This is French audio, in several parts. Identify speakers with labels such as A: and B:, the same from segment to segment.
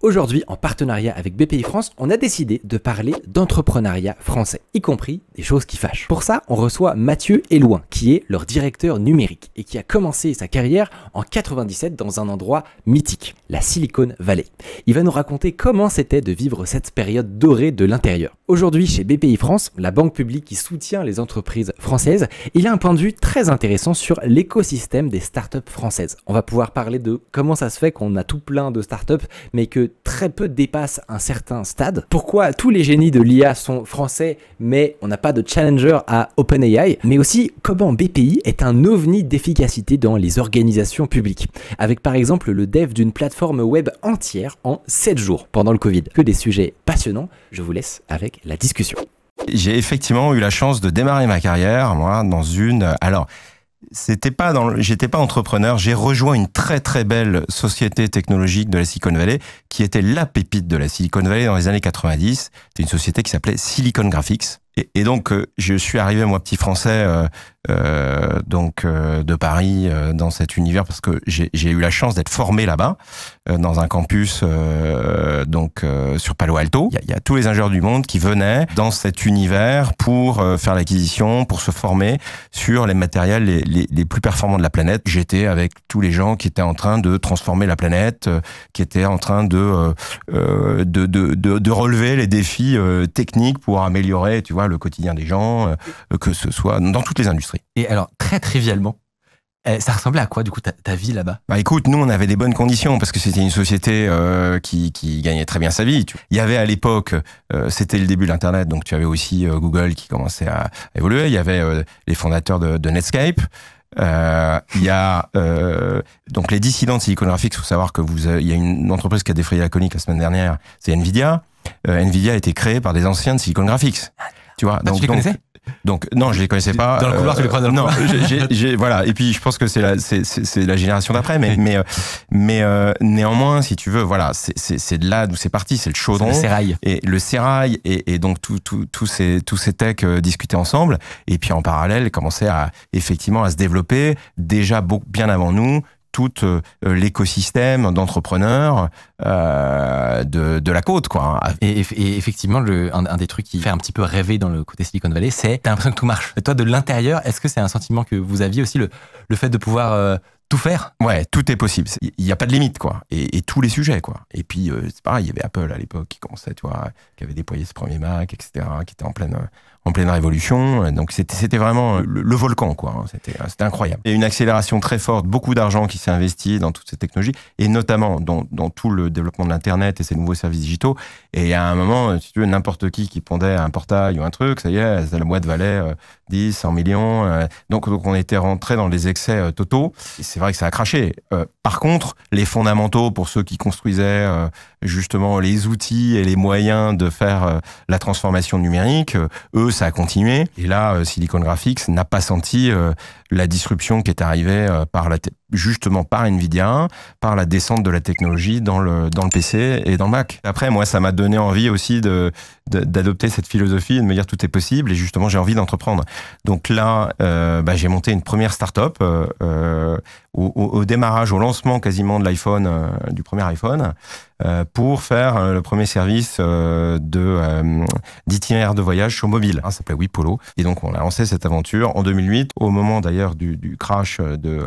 A: Aujourd'hui, en partenariat avec BPI France, on a décidé de parler d'entrepreneuriat français, y compris des choses qui fâchent. Pour ça, on reçoit Mathieu Elouin, qui est leur directeur numérique et qui a commencé sa carrière en 97 dans un endroit mythique, la Silicon Valley. Il va nous raconter comment c'était de vivre cette période dorée de l'intérieur. Aujourd'hui, chez BPI France, la banque publique qui soutient les entreprises françaises, il a un point de vue très intéressant sur l'écosystème des startups françaises. On va pouvoir parler de comment ça se fait qu'on a tout plein de startups, mais que très peu dépassent un certain stade. Pourquoi tous les génies de l'IA sont français, mais on n'a pas de challenger à OpenAI Mais aussi comment BPI est un ovni d'efficacité dans les organisations publiques, avec par exemple le dev d'une plateforme web entière en
B: 7 jours pendant le Covid. Que des sujets passionnants, je vous laisse avec la discussion. J'ai effectivement eu la chance de démarrer ma carrière, moi, dans une... Alors, c'était pas dans j'étais pas entrepreneur, j'ai rejoint une très très belle société technologique de la Silicon Valley qui était la pépite de la Silicon Valley dans les années 90. C'était une société qui s'appelait Silicon Graphics. Et, donc euh, je suis arrivé moi petit français euh, euh, donc de Paris dans cet univers parce que j'ai eu la chance d'être formé là-bas dans un campus donc euh, sur Palo Alto. Il y, a tous les ingénieurs du monde qui venaient dans cet univers pour euh, faire l'acquisition, pour se former sur les matériels les, plus performants de la planète. J'étais avec tous les gens qui étaient en train de transformer la planète, euh, qui étaient en train de, relever les défis techniques pour améliorer, tu vois, le quotidien des gens, que ce soit dans toutes les industries.
A: Et alors, très trivialement, eh, ça ressemblait à quoi, du coup, ta, vie là-bas
B: Bah écoute, nous, on avait des bonnes conditions parce que c'était une société euh, qui, gagnait très bien sa vie. Il y avait à l'époque, euh, c'était le début de l'Internet, donc tu avais aussi euh, Google qui commençait à évoluer. Il y avait les fondateurs de, Netscape. Il y a donc les dissidents de Silicon Graphics. Il faut savoir que vous, il y a une entreprise qui a défrayé la conique la semaine dernière, c'est Nvidia. Nvidia a été créée par des anciens de Silicon Graphics. Ah, tu vois, bah, les connaissais donc non, je les connaissais pas. Euh, dans le couloir, les Non, voilà. Et puis je pense que c'est la, c'est, la génération d'après, mais mais euh, euh, néanmoins, si tu veux, voilà, c'est, de là d'où c'est parti, c'est le chaudron, le sérail. et le sérail, et, donc tous ces tous ces techs discutés ensemble, et puis en parallèle, commençaient à effectivement à se développer déjà bien avant nous tout euh, l'écosystème d'entrepreneurs euh, de, la côte. Quoi. Hein. Et, effectivement, le, un, des trucs qui fait un petit peu rêver dans le côté
A: Silicon Valley, c'est tu as l'impression que tout marche. toi, de l'intérieur, est-ce que c'est un sentiment que vous aviez aussi, le, fait de pouvoir
B: euh, tout faire. Ouais, tout est possible. Il n'y a pas de limite, quoi. Et, tous les sujets, quoi. Et puis, euh, c'est pareil, il y avait Apple à l'époque qui commençait, tu vois, qui avait déployé ce premier Mac, etc., qui était en pleine, euh, en pleine révolution. Donc, c'était vraiment euh, le, volcan, quoi. Hein. C'était incroyable. Et une accélération très forte, beaucoup d'argent qui s'est investi dans toutes ces technologies, et notamment dans, dans tout le développement de l'Internet et ses nouveaux services digitaux. Et à un moment, si tu veux, n'importe qui qui pondait un portail ou un truc, ça y est, la boîte valait 10, 100 millions. Euh, donc, donc, on était rentré dans les excès euh, totaux. C'est vrai que ça a craché. Euh, par contre, les fondamentaux pour ceux qui construisaient justement les outils et les moyens de faire la transformation numérique, eux, ça a continué. Et là, Silicon Graphics n'a pas senti la disruption qui est arrivée par la justement par Nvidia, par la descente de la technologie dans le, dans le PC et dans Mac. Après, moi, ça m'a donné envie aussi d'adopter de, d'adopter cette philosophie et de me dire tout est possible et justement, j'ai envie d'entreprendre. Donc là, euh, bah, j'ai monté une première start-up euh, euh, au, au, démarrage, au lancement quasiment de l'iPhone, du premier iPhone. Euh, pour faire euh, le premier service euh, d'itinéraire de voyage sur mobile. Ça s'appelait WePolo. Et donc, on a lancé cette aventure en 2008, au moment d'ailleurs du, crash de,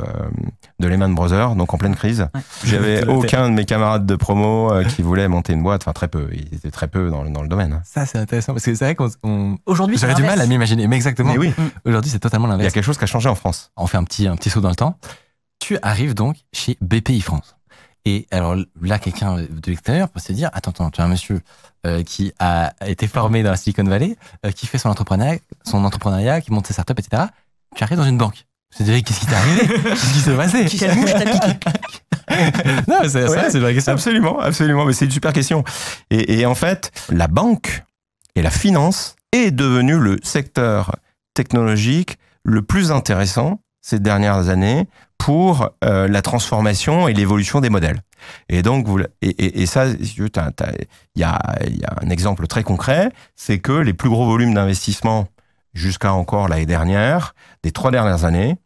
B: Lehman Brothers, donc en pleine crise. J'avais aucun de mes camarades de promo qui voulait monter une boîte, enfin très peu, ils étaient très peu dans le, domaine. Hein.
A: Ça, c'est intéressant, parce que c'est vrai qu'on... Aujourd'hui, J'aurais du mal à m'imaginer, mais exactement. oui. Mm.
B: Aujourd'hui, c'est totalement l'inverse. Il y a quelque chose qui a changé en France. On fait un petit, un petit saut dans le temps.
A: Tu arrives donc chez BPI France. Et alors là, quelqu'un de l'extérieur peut se dire, attends, attends, tu as un monsieur euh, qui a été formé dans la Silicon Valley, euh, qui fait son entrepreneuriat, son entrepreneuriat, qui monte ses startups, etc. Tu arrives dans une banque. C'est dire qu'est-ce qui t'est arrivé
B: Qu'est-ce qui s'est passé Non, c'est ça, c'est la question. Absolument, absolument, mais c'est une super question. Et, et, en fait, la banque et la finance est devenue le secteur technologique le plus intéressant ces dernières années pour euh, la transformation et l'évolution des modèles. Et donc, vous, et, ça, il y, y a, un exemple très concret, c'est que les plus gros volumes d'investissement jusqu'à encore l'année dernière, des trois dernières années,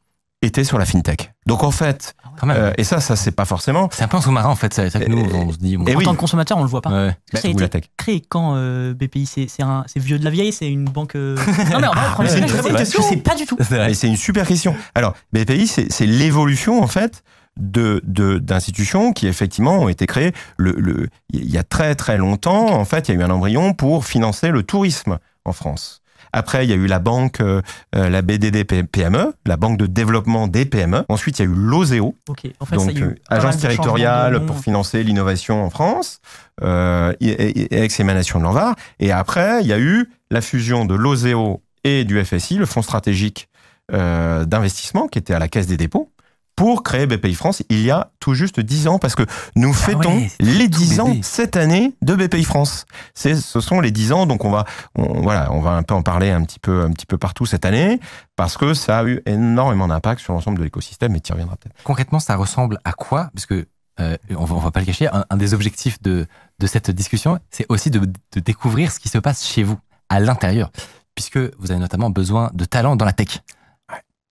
B: étaient sur la fintech. Donc en fait, euh, et ça, ça c'est pas forcément. C'est un peu en sous-marin en fait. Ça, que nous, on se dit. Et en tant que consommateur,
A: on le voit pas. Ouais. ça a bah, créé quand euh, BPI C'est vieux de la vieille, c'est une banque. Euh, non mais en vrai, je C'est pas du tout.
B: C'est une super question. Alors BPI, c'est l'évolution en fait de d'institutions qui effectivement ont été créées le, le, il y a très très longtemps en fait il y a eu un embryon pour financer le tourisme en France après, il y a eu la banque, euh, euh, la BDD PME, la banque de développement des PME. Ensuite, il y a eu l'OSEO, donc euh, agence territoriale pour financer l'innovation en France, euh, et, de l'Anvar. Et après, il y a eu la fusion de l'OSEO et du FSI, le Fonds stratégique d'investissement, qui était à la Caisse des dépôts pour créer BPI France il y a tout juste 10 ans, parce que nous ah fêtons les 10 ans cette année de BPI France. Ce sont les 10 ans, donc on va, voilà, on va un peu en parler un petit peu, un petit peu partout cette année, parce que ça a eu énormément d'impact sur l'ensemble de l'écosystème, et tu y reviendras peut-être. Concrètement, ça ressemble à quoi Parce que euh, on ne va pas le cacher, un, des objectifs de,
A: cette discussion, c'est aussi de, de, découvrir ce qui se passe chez vous, à l'intérieur, puisque vous avez notamment besoin de talents dans la tech.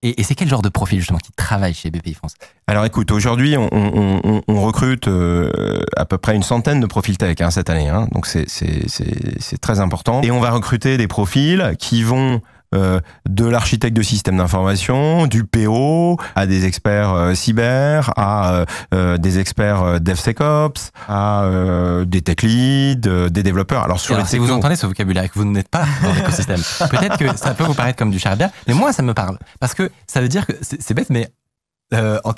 A: Et, c'est quel genre de profil justement qui travaille chez BPI France
B: Alors écoute, aujourd'hui on, recrute euh, à peu près une centaine de profils tech hein, cette année, hein. donc c'est très important. Et on va recruter des profils qui vont euh, de l'architecte de système d'information, du PO, à des experts euh, cyber, à euh, des experts DevSecOps, à des tech leads, des développeurs. Alors sur si vous entendez ce vocabulaire et que vous n'êtes pas dans l'écosystème, peut-être que ça
A: peut vous paraître comme du charabia, mais moi ça me parle parce que ça veut dire que c'est bête, mais euh, en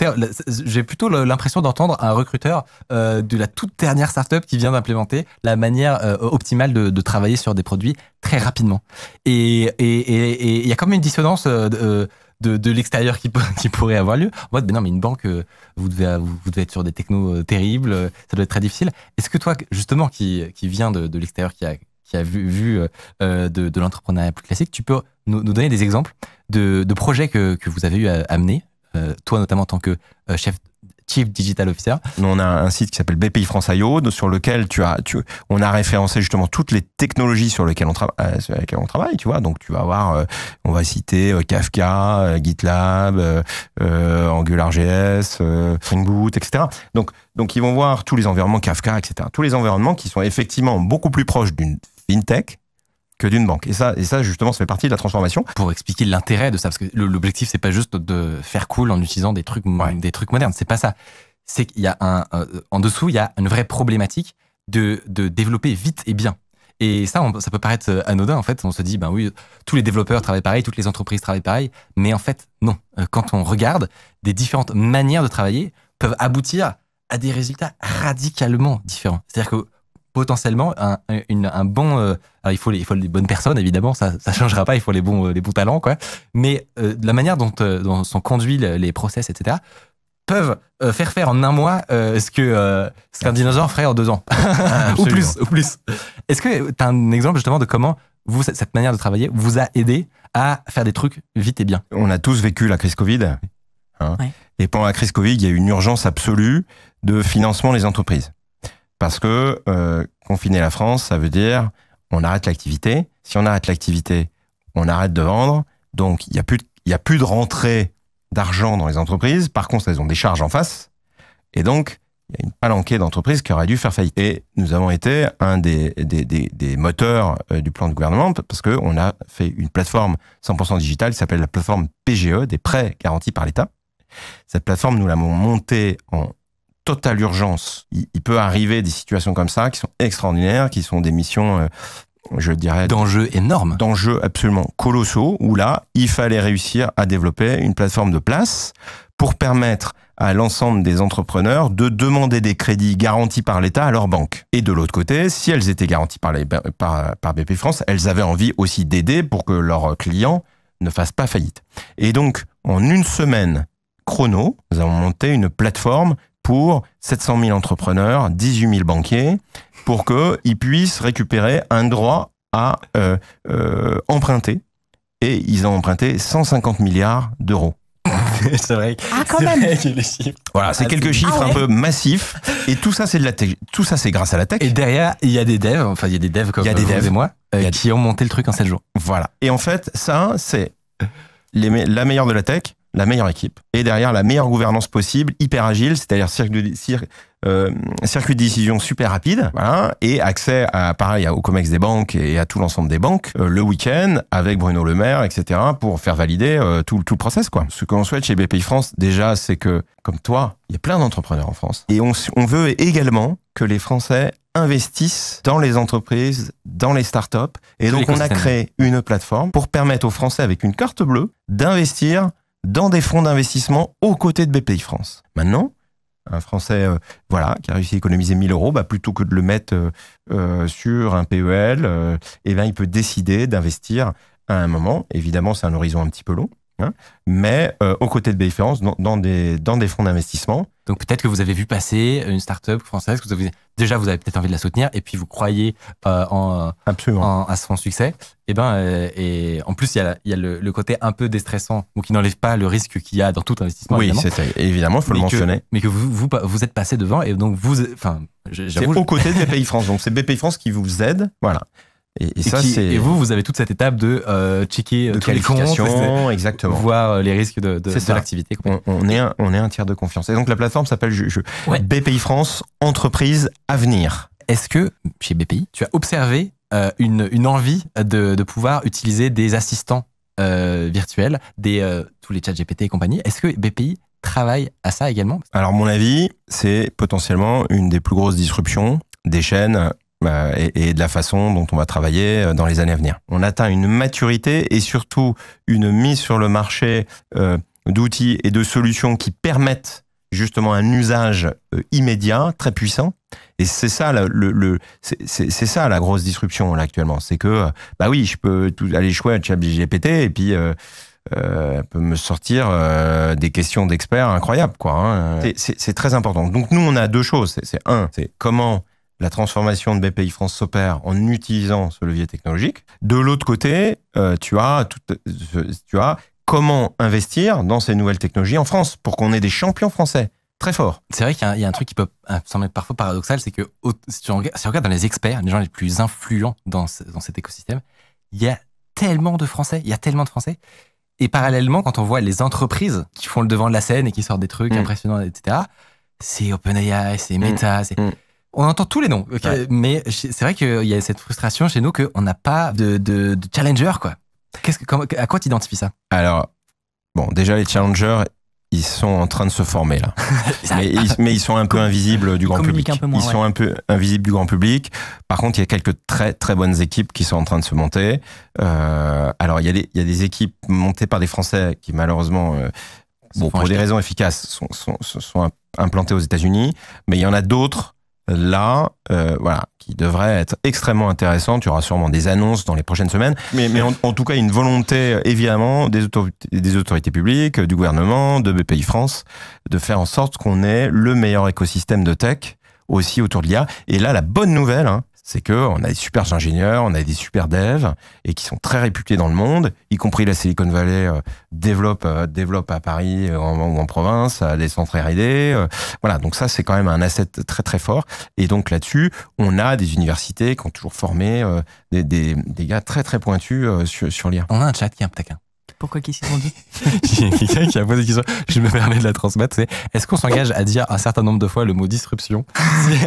A: j'ai plutôt l'impression d'entendre un recruteur euh, de la toute dernière startup qui vient d'implémenter la manière euh, optimale de, travailler sur des produits très rapidement. Et il y a quand même une dissonance de, l'extérieur qui, qui, pourrait avoir lieu. En mode, mais non, mais une banque, vous devez, vous, être sur des technos terribles, ça doit être très difficile. Est-ce que toi, justement, qui, qui vient de, l'extérieur, qui a, vu, vu de, l'entrepreneuriat plus classique, tu peux nous, donner des exemples de, projets que, que vous avez eu à amener euh, toi notamment en tant que
B: euh, chef Chief Digital Officer. on a un site qui s'appelle BPI France IO, sur lequel on a référencé justement toutes les technologies sur lesquelles on, euh, travaille, tu vois. Donc, tu vas voir on va citer Kafka, GitLab, AngularJS, Spring Boot, etc. donc, ils vont voir tous les environnements Kafka, etc. Tous les environnements qui sont effectivement beaucoup plus proches d'une fintech que d'une banque. Et ça, et ça, justement, ça fait partie de la transformation. Pour expliquer l'intérêt de ça, parce que l'objectif, c'est pas juste de faire cool en utilisant des trucs,
A: des trucs modernes. C'est pas ça. C'est qu'il y a un, euh, en dessous, il y a une vraie problématique de, de développer vite et bien. Et ça, ça peut paraître euh, anodin, en fait. On se dit, ben oui, tous les développeurs travaillent pareil, toutes les entreprises travaillent pareil. Mais en fait, non. Euh, quand on regarde, des différentes manières de travailler peuvent aboutir à des résultats radicalement différents. C'est-à-dire que potentiellement un, bon. Euh, il faut les, bonnes personnes évidemment, ça ça changera pas. Il faut les bons euh, talents quoi. Mais euh, la manière dont, sont conduits les process etc peuvent faire faire en un mois ce que qu'un dinosaure ferait en deux ans ou plus plus. Est-ce que tu as un exemple justement de comment vous, cette manière de travailler vous a
B: aidé à faire des trucs vite et bien. On a tous vécu la crise Covid. Hein. Et pendant la crise Covid, il y a eu une urgence absolue de financement des entreprises. Parce que euh, confiner la France, ça veut dire on arrête l'activité. Si on arrête l'activité, on arrête de vendre. Donc, il n'y a, plus de, plus de rentrée d'argent dans les entreprises. Par contre, elles ont des charges en face. Et donc, il y a une palanquée d'entreprises qui aurait dû faire faillite. Et nous avons été un des, des, des moteurs euh, du plan de gouvernement parce qu'on a fait une plateforme 100% digitale qui s'appelle la plateforme PGE, des prêts garantis par l'État. Cette plateforme, nous l'avons montée en totale urgence. Il, peut arriver des situations comme ça qui sont extraordinaires, qui sont des missions, euh, je dirais... D'enjeux énormes. D'enjeux absolument colossaux, où là, il fallait réussir à développer une plateforme de place pour permettre à l'ensemble des entrepreneurs de demander des crédits garantis par l'État à leur banque. Et de l'autre côté, si elles étaient garanties par, par BP France, elles avaient envie aussi d'aider pour que leurs clients ne fassent pas faillite. Et donc, en une semaine chrono, nous avons monté une plateforme pour 700 000 entrepreneurs, 18 000 banquiers, pour qu'ils puissent récupérer un droit à euh, euh, emprunter. Et ils ont emprunté 150 milliards d'euros. c'est vrai. Ah, quand même.
A: Voilà, c'est ah, quelques chiffres ah un peu
B: massifs. Et tout ça, c'est de la tout ça, c'est grâce à la tech. Et derrière, il y a des devs, enfin, il y a des devs comme y des et moi, euh, qui ont monté le truc en 7 jours. Voilà. Et en fait, ça, c'est la meilleure de la tech, la meilleure équipe et derrière la meilleure gouvernance possible, hyper agile, c'est-à-dire circuit, euh, circuit de décision super rapide et accès à pareil au comex des banques et à tout l'ensemble des banques euh, le week-end avec Bruno Le Maire, etc. pour faire valider euh, tout, tout le process quoi. Ce qu'on souhaite chez BPI France déjà, c'est que comme toi, il y a plein d'entrepreneurs en France et on, on veut également que les Français investissent dans les entreprises, dans les startups. Et donc, on a créé une plateforme pour permettre aux Français, avec une carte bleue, d'investir dans des fonds d'investissement aux côtés de BPI France. Maintenant, un Français euh, voilà, qui a réussi à économiser 1000 euros, bah, plutôt que de le mettre euh, euh, sur un PEL, eh ben, il peut décider d'investir à un moment. Évidemment, c'est un horizon un petit peu long. Hein, mais euh, aux côtés de Bayférence, dans, des, dans des fonds d'investissement. Donc peut-être que vous avez vu passer
A: une start-up française, que vous avez, déjà vous avez peut-être envie de la soutenir, et puis vous croyez euh, euh, en, à son succès. Et eh ben, et en plus, il y a, y a le, côté un peu déstressant, ou qui n'enlève pas le risque qu'il y a dans tout investissement. Oui, évidemment, il faut le mentionner. mais que vous, vous, êtes passé devant, et donc vous... Enfin, c'est aux côtés de BPI France,
B: donc c'est BPI France qui vous aide. Voilà. Et, ça, c'est. et, vous,
A: vous avez toute cette étape de euh, checker
B: euh, de tous les comptes, exactement. voir euh, les risques de, de, l'activité. On, est un, on est un tiers de confiance. Et donc la plateforme s'appelle BPI France Entreprise Avenir. Est-ce que
A: chez BPI, tu as observé une, une, envie de, de, pouvoir utiliser des assistants virtuels, des, tous les chats GPT et compagnie Est-ce que BPI travaille à ça également
B: Alors mon avis, c'est potentiellement une des plus grosses disruptions des chaînes euh, et, de la façon dont on va travailler euh, dans les années à venir. On atteint une maturité et surtout une mise sur le marché euh, d'outils et de solutions qui permettent justement un usage immédiat, très puissant. Et c'est ça, le, c'est ça la grosse disruption actuellement. C'est que, bah oui, je peux aller jouer à ChatGPT et puis euh, peut me sortir des questions d'experts incroyables. quoi. Hein. C'est très important. Donc nous, on a deux choses. C'est un, c'est comment la transformation de BPI France s'opère en utilisant ce levier technologique. De l'autre côté, euh, euh, tu, as comment investir dans ces nouvelles technologies en France pour qu'on ait des champions français très forts.
A: C'est vrai qu'il y, a un truc qui peut euh, sembler parfois paradoxal, c'est que si tu, regardes, dans les experts, les gens les plus influents dans, cet écosystème, il y a tellement de Français, il y a tellement de Français. Et parallèlement, quand on voit les entreprises qui font le devant de la scène et qui sortent des trucs mm. impressionnants, etc., c'est OpenAI, c'est Meta, mm. c'est... Mm. On entend tous les noms, mais c'est vrai qu'il y a cette frustration chez nous qu'on n'a pas de, de, challenger, quoi. que, à quoi tu identifies ça
B: Alors, bon, déjà, les challengers, ils sont en train de se former là. mais, ils, sont un peu invisibles du grand public. ils sont un peu invisibles du grand public. Par contre, il y a quelques très très bonnes équipes qui sont en train de se monter. Euh, alors, il y, a des, équipes montées par des Français qui malheureusement, euh, pour des raisons efficaces, sont, sont, sont implantées aux États-Unis. Mais il y en a d'autres là, euh, voilà, qui devrait être extrêmement intéressant. Tu auras sûrement des annonces dans les prochaines semaines. Mais, en, tout cas, une volonté, euh, évidemment, des autorités, publiques, euh, du gouvernement, de BPI France, de faire en sorte qu'on ait le meilleur écosystème de tech aussi autour de l'IA. Et là, la bonne nouvelle, hein, c'est que on a des super ingénieurs, on a des super devs, et qui sont très réputés dans le monde, y compris la Silicon Valley euh, développe, euh, développe à Paris euh, en, ou en province, les centres R&D. voilà, donc ça, c'est quand même un asset très très fort. Et donc là-dessus, on a des universités qui ont toujours formé des, des, gars très très pointus sur, sur l'IA. On a un chat qui a est être
A: pourquoi qu'est-ce qu'ils ont dit quelqu'un qui a
B: posé une question, je me permets de la transmettre, c'est
A: est-ce qu'on s'engage à dire un certain nombre de fois le mot disruption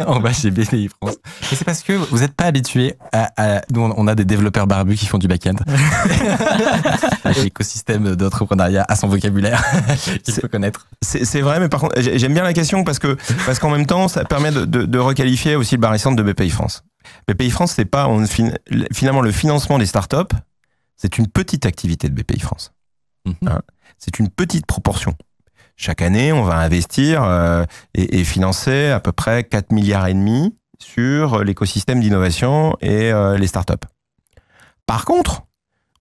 A: en bas chez BPI France Et c'est parce que vous n'êtes pas habitué à, à, Nous, on a des développeurs barbus qui font du back-end.
B: L'écosystème d'entrepreneuriat a son vocabulaire qu'il faut connaître. C'est vrai, mais par contre, j'aime bien la question parce que parce qu'en même temps, ça permet de, de, de requalifier aussi le barricade de BPI France. BPI France, c'est pas on, finalement le financement des startups, c'est une petite activité de BPI France. Mhm. Hein. c'est une petite proportion. Chaque année, on va investir euh, et, financer à peu près 4 milliards et demi sur euh, l'écosystème d'innovation et euh, les startups. Par contre,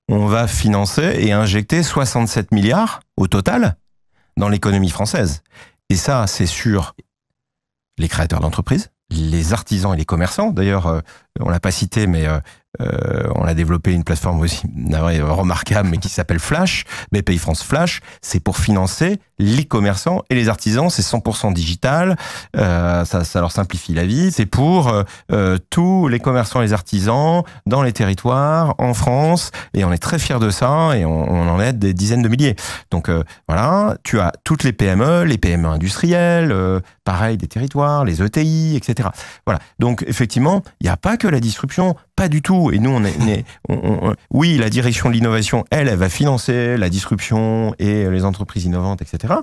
B: on va financer et injecter 67 milliards au total dans l'économie française. Et ça, c'est sur les créateurs d'entreprises, les artisans et les commerçants. D'ailleurs, on l'a pas cité, mais euh, euh, on a développé une plateforme aussi remarquable, mais qui s'appelle Flash, BPI France Flash. C'est pour financer les commerçants et les artisans. C'est 100% digital. Euh, ça, leur simplifie la vie. C'est pour tous les commerçants et les artisans dans les territoires, en France. Et on est très fiers de ça. Et on, en aide des dizaines de milliers. Donc voilà, tu as toutes les PME, les PME industrielles, pareil des territoires, les ETI, etc. Voilà. Donc effectivement, il n'y a pas que la disruption Pas du tout. Et nous, on est, oui, la direction de l'innovation, elle, elle va financer la disruption et les entreprises innovantes, etc.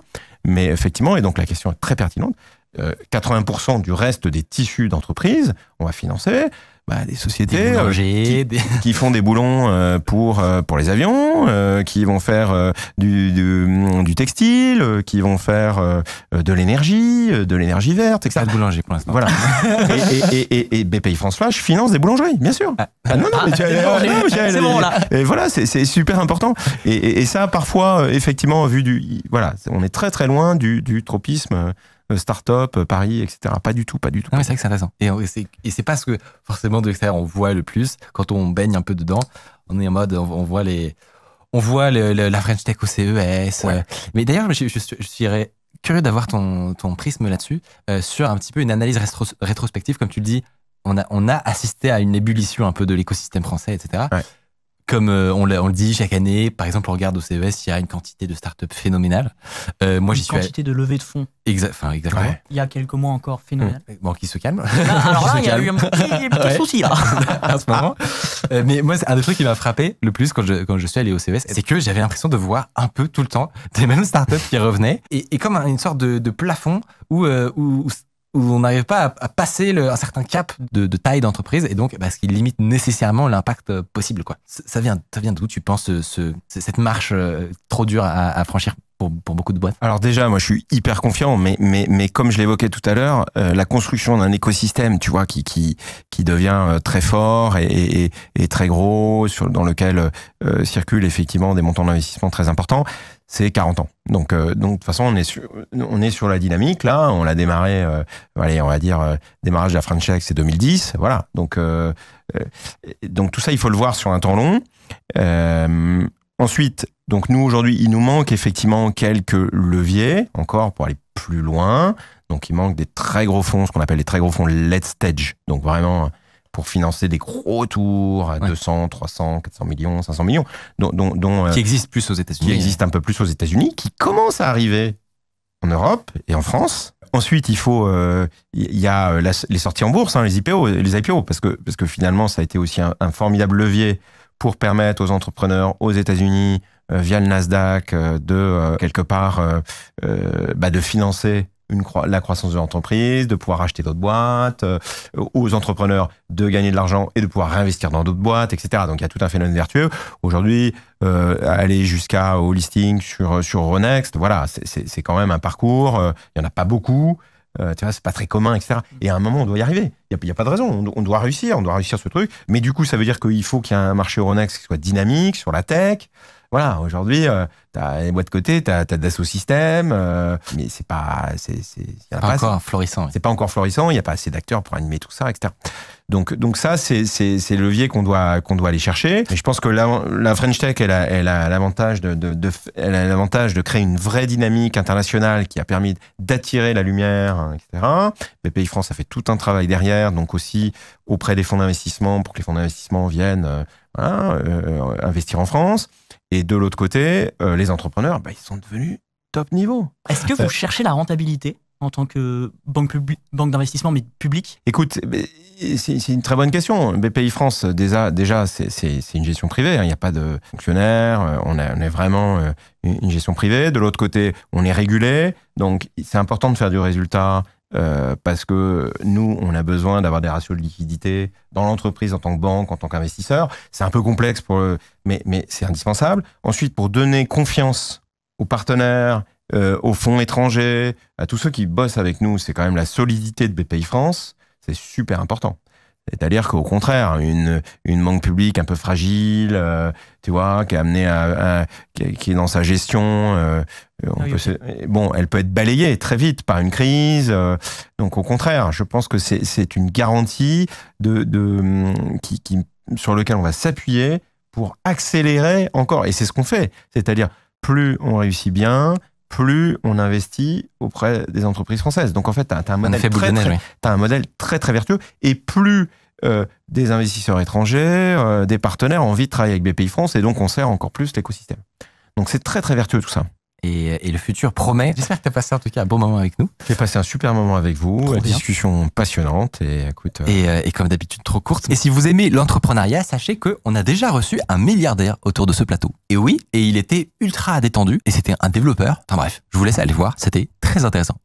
B: Mais effectivement, et donc la question est très pertinente, 80% euh, du reste des tissus d'entreprise on va financer bah, des sociétés eh, qui, font des boulons euh, pour euh, pour les avions, euh, qui vont faire du, du, mm, du textile, qui vont faire de l'énergie, de l'énergie verte, etc. Pas de boulanger pour l'instant. Voilà. et, et, et, et, BPI France Flash finance des boulangeries, bien sûr. Ah, ah non non, mais ah, c'est bon là. Et voilà, c'est super important. Et, ça, parfois, effectivement, vu du, voilà, on est très très loin du, du tropisme. Euh, start-up, euh, Paris, etc. Pas du tout, pas du tout. c'est vrai que c'est intéressant. Euh, et c'est pas ce que
A: forcément de l'extérieur on voit le plus. Quand on baigne un peu dedans, on est en mode, on, voit les, on voit la French Tech au CES. mais d'ailleurs, je, serais curieux d'avoir ton, prisme là-dessus, sur un petit peu une analyse rétrospective, comme tu le dis. On a, assisté à une ébullition un peu de l'écosystème français, etc. Ouais comme euh, on, le dit chaque année, par exemple, on regarde au CES, il y a une quantité de startups phénoménale. Euh, moi, j'y suis. Une quantité de levée de fonds. exactement. Il y a quelques mois encore, phénoménal. Bon, qui se calme. Bah, alors là, il y a eu un petit, souci, là. à ce moment. Euh, mais moi, un des trucs qui m'a frappé le plus quand je, suis allé au CES, c'est que j'avais l'impression de voir un peu tout le temps des mêmes startups qui revenaient et, comme une sorte de, plafond où, où où on n'arrive pas à, passer un certain cap de, taille d'entreprise et donc bah, ce qui limite nécessairement l'impact euh, possible. Quoi. Ça vient, ça vient d'où tu penses cette marche euh, trop dure à, franchir pour, beaucoup de boîtes
B: Alors déjà, moi je suis hyper confiant, mais, comme je l'évoquais tout à l'heure, euh, la construction d'un écosystème, tu vois, qui, devient très fort et, très gros, dans lequel circulent effectivement des montants d'investissement très importants, c'est 40 ans. Donc, euh, donc de toute façon, on est sur, on est sur la dynamique là. On l'a démarré, euh, allez, on va dire euh, démarrage de la franchise c'est 2010, voilà. Donc, donc tout ça, il faut le voir sur un temps long. ensuite, donc nous aujourd'hui, il nous manque effectivement quelques leviers encore pour aller plus loin. Donc il manque des très gros fonds, ce qu'on appelle les très gros fonds late stage. Donc vraiment pour financer des gros tours à 200, 300, 400 millions, 500 millions, dont, dont euh, qui existent plus aux États-Unis, qui existent un peu plus aux États-Unis, qui commencent à arriver en Europe et en France. Ensuite, il faut, euh, il y a euh, les sorties en bourse, hein, les IPO, les IPO, parce que parce que finalement, ça a été aussi un, formidable levier pour permettre aux entrepreneurs aux États-Unis via le Nasdaq de quelque part bah, de financer la croissance de l'entreprise, de pouvoir acheter d'autres boîtes, euh, aux entrepreneurs de gagner de l'argent et de pouvoir réinvestir dans d'autres boîtes, etc. Donc il y a tout un phénomène vertueux. Aujourd'hui, euh, aller jusqu'à au listing sur sur voilà, c'est quand même un parcours. Euh, il n'y y en a pas beaucoup. ce tu vois, c'est pas très commun, etc. Et à un moment, on doit y arriver. Il n'y a, pas de raison. On, doit réussir, on doit réussir ce truc. Mais du coup, ça veut dire qu'il faut qu'il y ait un marché Euronext qui soit dynamique sur la tech, aujourd'hui, euh, tu as les boîtes de côté, tu as, as Dassault système. Euh, mais c'est pas, c'est, pas, pas, encore florissant. C'est pas encore florissant, il n'y a pas assez d'acteurs pour animer tout ça, etc. Donc, donc ça, c'est, le levier qu'on doit, qu'on doit aller chercher. Et je pense que la, French Tech, elle a, l'avantage elle a de, de, de, l'avantage de créer une vraie dynamique internationale qui a permis d'attirer la lumière, hein, etc. BPI France a fait tout un travail derrière, donc aussi auprès des fonds d'investissement pour que les fonds d'investissement viennent, euh, investir en France. Et de l'autre côté, euh, les entrepreneurs, bah, ils sont devenus top niveau. Est-ce
A: que vous cherchez la rentabilité en tant que banque, banque d'investissement, mais publique
B: Écoute, c'est une très bonne question. BPI France, déjà, déjà c'est une gestion privée. Hein. Il n'y a pas de fonctionnaire. Euh, on, on est vraiment euh, une gestion privée. De l'autre côté, on est régulé. Donc, c'est important de faire du résultat euh, parce que nous, on a besoin d'avoir des ratios de liquidité dans l'entreprise en tant que banque, en tant qu'investisseur. C'est un peu complexe, mais, c'est indispensable. Ensuite, pour donner confiance aux partenaires, euh, aux fonds étrangers, à tous ceux qui bossent avec nous, c'est quand même la solidité de BPI France. C'est super important. C'est-à-dire qu'au contraire, une, une banque publique un peu fragile, euh, tu vois, qui est qui, est dans sa gestion, euh, euh, ah bon, elle peut être balayée très vite par une crise. donc au contraire, je pense que c'est une garantie de, hum, qui, sur lequel on va s'appuyer pour accélérer encore. Et c'est ce qu'on fait. C'est-à-dire plus on réussit bien, plus on investit auprès des entreprises françaises. Donc en fait, tu as, un, modèle très, as un modèle très très vertueux et plus euh, des investisseurs étrangers, euh, des partenaires ont envie de travailler avec BPI France et donc on sert encore plus l'écosystème. Donc c'est très très vertueux tout ça et, le futur promet. J'espère que tu as passé en tout cas un bon moment avec
A: nous. J'ai passé un super moment avec vous,
B: discussion passionnante et écoute.
A: Euh, et, euh, et, comme d'habitude, trop courte. Et si vous aimez l'entrepreneuriat, sachez qu'on a déjà reçu un milliardaire autour de ce plateau. Et oui, et il était ultra détendu et c'était un développeur. Enfin bref, je vous laisse aller voir, c'était très intéressant.